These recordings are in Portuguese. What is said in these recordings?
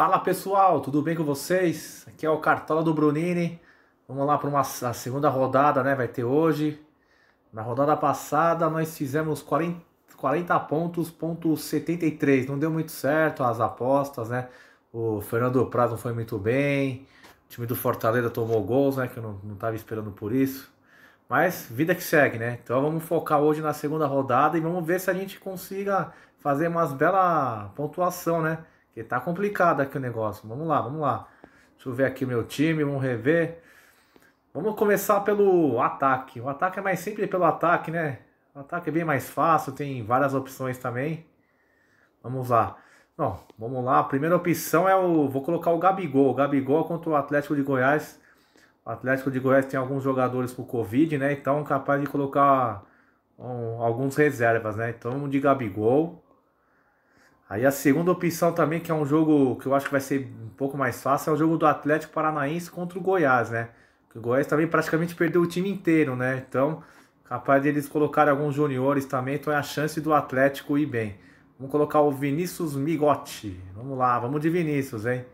Fala pessoal, tudo bem com vocês? Aqui é o Cartola do Brunini. Vamos lá para uma a segunda rodada, né? Vai ter hoje. Na rodada passada nós fizemos 40, 40 pontos, ponto 73. Não deu muito certo as apostas, né? O Fernando Prado não foi muito bem. O time do Fortaleza tomou gols, né? Que eu não estava esperando por isso. Mas vida que segue, né? Então vamos focar hoje na segunda rodada e vamos ver se a gente consiga fazer umas bela pontuação, né? Porque tá complicado aqui o negócio. Vamos lá, vamos lá. Deixa eu ver aqui meu time, vamos rever. Vamos começar pelo ataque. O ataque é mais simples pelo ataque, né? O ataque é bem mais fácil, tem várias opções também. Vamos lá. Não, vamos lá. A primeira opção é o. Vou colocar o Gabigol. O Gabigol contra o Atlético de Goiás. O Atlético de Goiás tem alguns jogadores com Covid, né? Então capaz de colocar um, alguns reservas, né? Então de Gabigol. Aí a segunda opção também, que é um jogo que eu acho que vai ser um pouco mais fácil, é o jogo do Atlético Paranaense contra o Goiás, né? O Goiás também praticamente perdeu o time inteiro, né? Então, capaz deles eles colocar alguns juniores também, então é a chance do Atlético ir bem. Vamos colocar o Vinícius Migotti. Vamos lá, vamos de Vinícius, hein?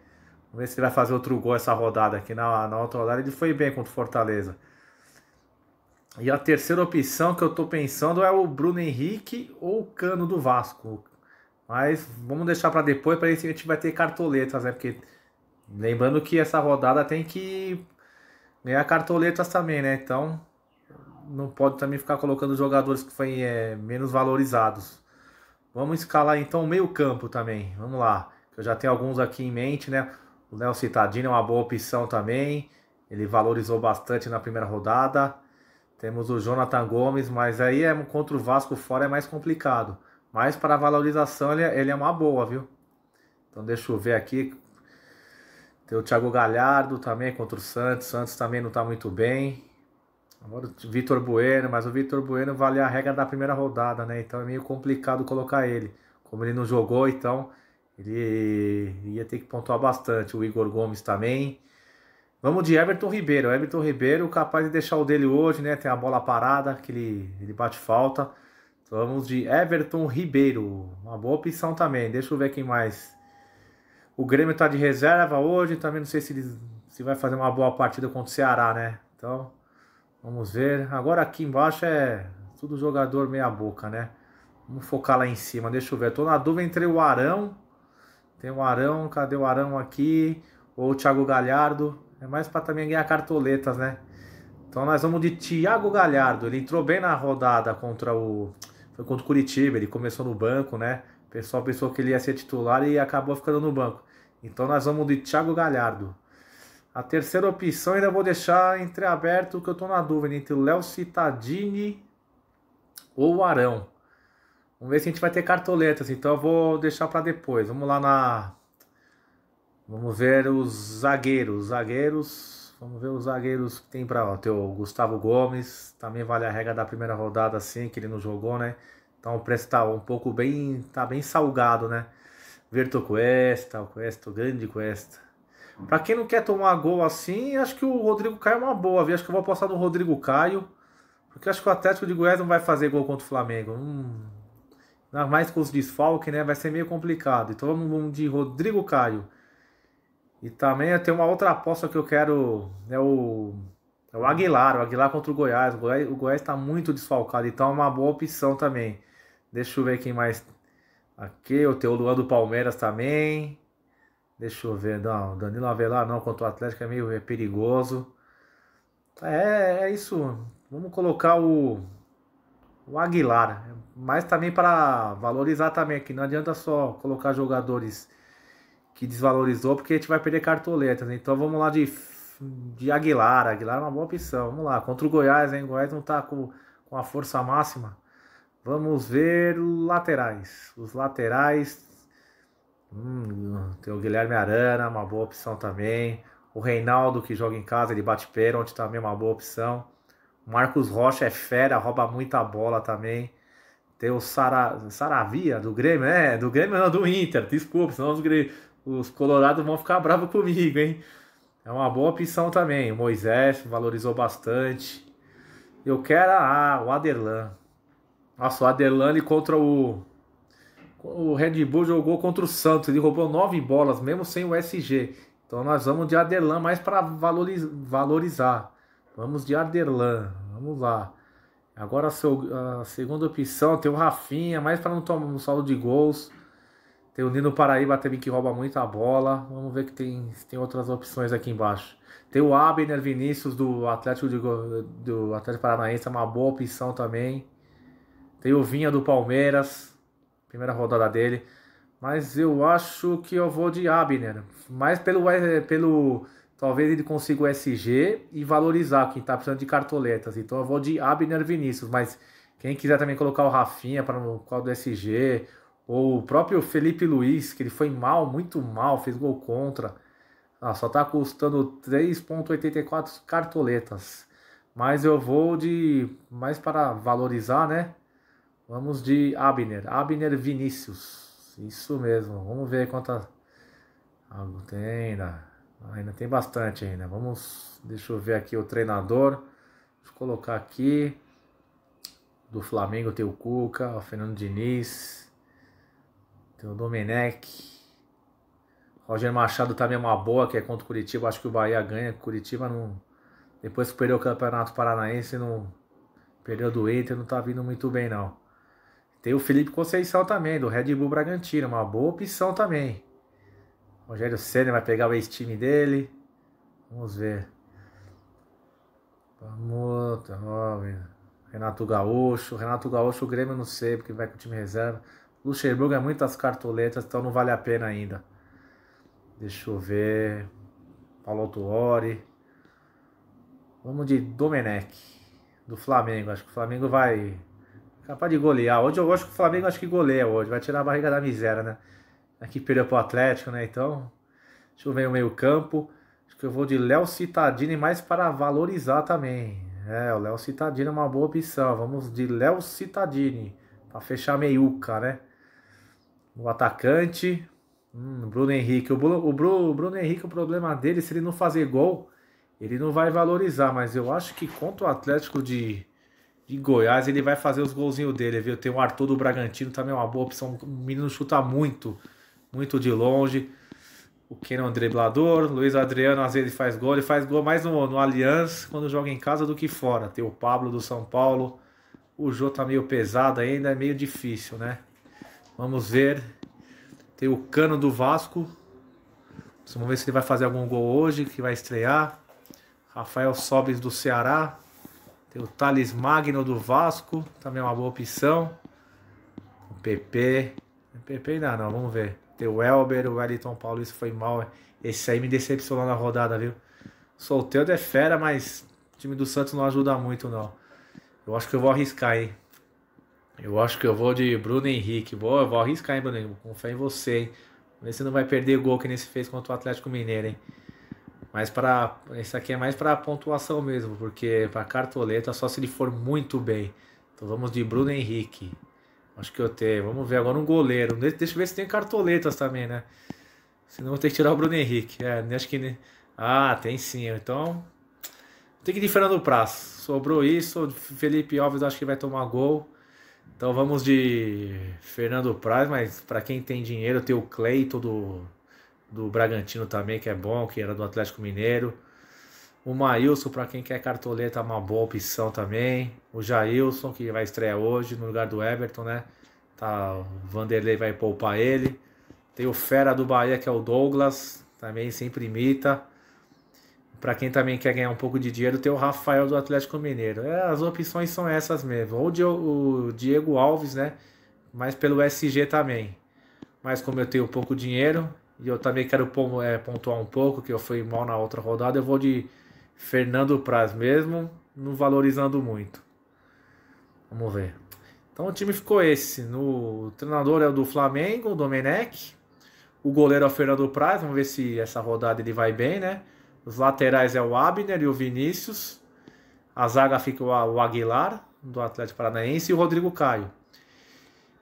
Vamos ver se ele vai fazer outro gol essa rodada aqui. Na, na outra rodada ele foi bem contra o Fortaleza. E a terceira opção que eu tô pensando é o Bruno Henrique ou o Cano do Vasco. Mas vamos deixar para depois, para ver se a gente vai ter cartoletas, né? Porque lembrando que essa rodada tem que ganhar cartoletas também, né? Então não pode também ficar colocando jogadores que foram é, menos valorizados. Vamos escalar então o meio-campo também. Vamos lá. Eu já tenho alguns aqui em mente, né? O Léo Citadino é uma boa opção também. Ele valorizou bastante na primeira rodada. Temos o Jonathan Gomes, mas aí é contra o Vasco fora é mais complicado. Mas para valorização ele, é, ele é uma boa, viu? Então deixa eu ver aqui. Tem o Thiago Galhardo também contra o Santos. Santos também não está muito bem. Agora o Vitor Bueno, mas o Vitor Bueno vale a regra da primeira rodada, né? Então é meio complicado colocar ele. Como ele não jogou, então ele ia ter que pontuar bastante. O Igor Gomes também. Vamos de Everton Ribeiro. Everton Ribeiro capaz de deixar o dele hoje, né? Tem a bola parada, que ele, ele bate falta. Vamos de Everton Ribeiro. Uma boa opção também. Deixa eu ver quem mais. O Grêmio está de reserva hoje. Também não sei se, ele, se vai fazer uma boa partida contra o Ceará, né? Então, vamos ver. Agora aqui embaixo é tudo jogador meia boca, né? Vamos focar lá em cima. Deixa eu ver. Estou na dúvida entre o Arão. Tem o Arão. Cadê o Arão aqui? Ou o Thiago Galhardo. É mais para também ganhar cartoletas, né? Então nós vamos de Thiago Galhardo. Ele entrou bem na rodada contra o foi contra o Curitiba, ele começou no banco, né? O pessoal pensou que ele ia ser titular e acabou ficando no banco. Então nós vamos de Thiago Galhardo. A terceira opção ainda vou deixar entreaberto que eu estou na dúvida entre o Léo Cittadini ou o Arão. Vamos ver se a gente vai ter cartoletas, então eu vou deixar para depois. Vamos lá na Vamos ver os zagueiros, zagueiros Vamos ver os zagueiros que tem para ter o Gustavo Gomes. Também vale a regra da primeira rodada, assim, que ele não jogou, né? Então o preço tá um pouco bem. tá bem salgado, né? Verto Cuesta, o Cuesta, o grande Cuesta. Pra quem não quer tomar gol assim, acho que o Rodrigo Caio é uma boa, viu? Acho que eu vou apostar no Rodrigo Caio. Porque acho que o Atlético de Goiás não vai fazer gol contra o Flamengo. Hum, mais com os desfalques, né? Vai ser meio complicado. Então vamos de Rodrigo Caio. E também tem uma outra aposta que eu quero. É o, é o Aguilar. O Aguilar contra o Goiás. O Goiás, o Goiás tá muito desfalcado, então é uma boa opção também. Deixa eu ver quem mais. Aqui, o Luan do Palmeiras também. Deixa eu ver. Não, Danilo Avelar não, contra o Atlético é meio é perigoso. É, é isso. Vamos colocar o, o Aguilar. Mas também para valorizar também, que não adianta só colocar jogadores que desvalorizou, porque a gente vai perder cartoletas. Né? Então vamos lá de, de Aguilar. Aguilar é uma boa opção. Vamos lá. Contra o Goiás, hein? O Goiás não tá com, com a força máxima. Vamos ver laterais. Os laterais. Hum, tem o Guilherme Arana, uma boa opção também. O Reinaldo, que joga em casa, ele bate pênalti, também uma boa opção. O Marcos Rocha é fera, rouba muita bola também. Tem o Sara, Saravia do Grêmio, é, do Grêmio não, do Inter, desculpa, senão os, os colorados vão ficar bravos comigo, hein? É uma boa opção também. O Moisés valorizou bastante. Eu quero ah, o Aderlan. Nossa, o Aderlan ele contra o. O Red Bull jogou contra o Santos. Ele roubou nove bolas, mesmo sem o SG. Então nós vamos de Aderlan mais para valorizar. Vamos de Aderlan. Vamos lá. Agora a, segunda opção tem o Rafinha, mais para não tomar um saldo de gols. Tem o Nino Paraíba também que rouba muita bola. Vamos ver que tem, tem outras opções aqui embaixo. Tem o Abner Vinícius do Atlético de, do Atlético Paranaense, é uma boa opção também. Tem o Vinha do Palmeiras, primeira rodada dele. Mas eu acho que eu vou de Abner. Mais pelo, pelo talvez ele consiga o SG e valorizar quem está precisando de cartoletas. Então eu vou de Abner Vinícius, mas quem quiser também colocar o Rafinha para no qual do SG ou o próprio Felipe Luiz, que ele foi mal, muito mal, fez gol contra. Ah, só está custando 3,84 cartoletas. Mas eu vou de. Mais para valorizar, né? Vamos de Abner. Abner Vinícius. Isso mesmo. Vamos ver quanta. Ah, tem ainda. Né? Ainda tem bastante ainda. Vamos. Deixa eu ver aqui o treinador. Deixa eu colocar aqui. Do Flamengo tem o Cuca, o Fernando Diniz. Tem o Domenech. Roger Machado também tá é uma boa, que é contra o Curitiba. Acho que o Bahia ganha. Curitiba não. Depois que perdeu o Campeonato Paranaense, não. Perdeu do Inter, não tá vindo muito bem, não. Tem o Felipe Conceição também, do Red Bull Bragantino. Uma boa opção também. Rogério Senna vai pegar o ex-time dele. Vamos ver. Vamos. Renato Gaúcho. Renato Gaúcho, o Grêmio, não sei, porque vai com o time reserva. Luxemburgo é muitas cartoletas, então não vale a pena ainda. Deixa eu ver. Paulo Tuori. Vamos de Domenech, do Flamengo. Acho que o Flamengo vai. Capaz de golear. Hoje eu acho que o Flamengo acho que goleia hoje. Vai tirar a barriga da miséria, né? Aqui perdeu pro Atlético, né? Então. Deixa eu ver o meio-campo. Acho que eu vou de Léo Citadini mais para valorizar também. É, o Léo Citadini é uma boa opção. Vamos de Léo Citadini. para fechar a meiuca, né? o atacante. Hum, Bruno Henrique. O Bruno, o, o Bruno Henrique, o problema dele, se ele não fazer gol, ele não vai valorizar. Mas eu acho que contra o Atlético de, de Goiás, ele vai fazer os golzinhos dele, viu? Tem o Arthur do Bragantino também, é uma boa opção. O menino chuta muito, muito de longe. O Kenan é um driblador, Luiz Adriano às vezes faz gol, ele faz gol mais no, no Allianz quando joga em casa do que fora. Tem o Pablo do São Paulo, o Jô tá meio pesado ainda, é meio difícil, né? Vamos ver. Tem o Cano do Vasco. Vamos ver se ele vai fazer algum gol hoje, que vai estrear. Rafael Sobes do Ceará. Tem o Thales Magno do Vasco, também é uma boa opção. O PP. O PP ainda não, vamos ver. Tem o Elber, o Wellington Paulista foi mal. Esse aí me decepcionou na rodada, viu? Solteiro é fera, mas o time do Santos não ajuda muito, não. Eu acho que eu vou arriscar, hein? Eu acho que eu vou de Bruno Henrique. Vou, vou arriscar, hein, Bruno Henrique? Com fé em você, hein? Vê se não vai perder gol que nem se fez contra o Atlético Mineiro, hein? Mas para esse aqui é mais para pontuação mesmo, porque para cartoleta só se ele for muito bem. Então vamos de Bruno Henrique. Acho que eu tenho. Vamos ver agora um goleiro. Deixa eu ver se tem cartoletas também, né? Senão vou ter que tirar o Bruno Henrique. É, acho que Ah, tem sim. Então tem que ir de Fernando Praz. Sobrou isso. Felipe Alves acho que vai tomar gol. Então vamos de Fernando Praz, mas para quem tem dinheiro, tem o Cleito do, do Bragantino também, que é bom, que era do Atlético Mineiro. O Maílson, para quem quer cartoleta, é uma boa opção também. O Jailson, que vai estrear hoje no lugar do Everton, né? Tá, o Vanderlei vai poupar ele. Tem o Fera do Bahia, que é o Douglas, também sempre imita para quem também quer ganhar um pouco de dinheiro, tem o Rafael do Atlético Mineiro. É, as opções são essas mesmo. Ou o Diego Alves, né? Mas pelo SG também. Mas como eu tenho pouco dinheiro e eu também quero é, pontuar um pouco, que eu fui mal na outra rodada, eu vou de Fernando Praz mesmo, não valorizando muito. Vamos ver. Então o time ficou esse. No, o treinador é o do Flamengo, o Domenech. O goleiro é o Fernando Praz. Vamos ver se essa rodada ele vai bem, né? Os laterais é o Abner e o Vinícius. A zaga fica o Aguilar, do Atlético Paranaense, e o Rodrigo Caio.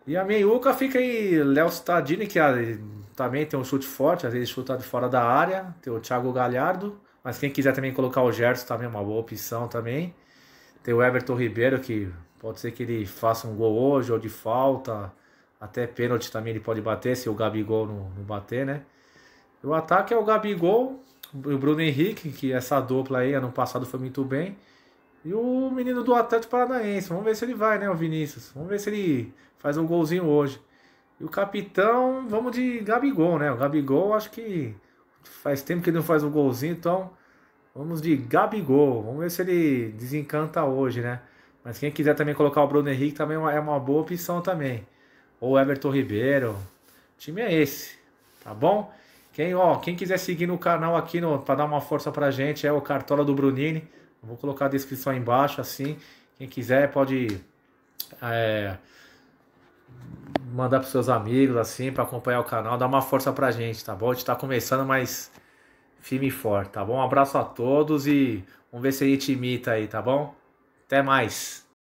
E a meiuca fica aí Léo Cittadini, que ah, também tem um chute forte, às vezes chuta de fora da área. Tem o Thiago Galhardo, mas quem quiser também colocar o Gerson também é uma boa opção também. Tem o Everton Ribeiro, que pode ser que ele faça um gol hoje ou de falta. Até pênalti também ele pode bater, se o Gabigol não, não bater, né? o ataque é o Gabigol, o Bruno Henrique, que essa dupla aí ano passado foi muito bem. E o menino do Atlético Paranaense. Vamos ver se ele vai, né, o Vinícius? Vamos ver se ele faz um golzinho hoje. E o capitão, vamos de Gabigol, né? O Gabigol, acho que faz tempo que ele não faz um golzinho, então vamos de Gabigol. Vamos ver se ele desencanta hoje, né? Mas quem quiser também colocar o Bruno Henrique também é uma é boa opção também. Ou Everton Ribeiro. O time é esse, tá bom? Quem, ó, quem quiser seguir no canal aqui para dar uma força pra gente é o Cartola do Brunini. vou colocar a descrição aí embaixo assim. Quem quiser pode é, mandar pros seus amigos assim para acompanhar o canal, dar uma força pra gente, tá bom? A gente tá começando, mas firme e forte, tá bom? Um abraço a todos e vamos ver se a gente imita aí, tá bom? Até mais.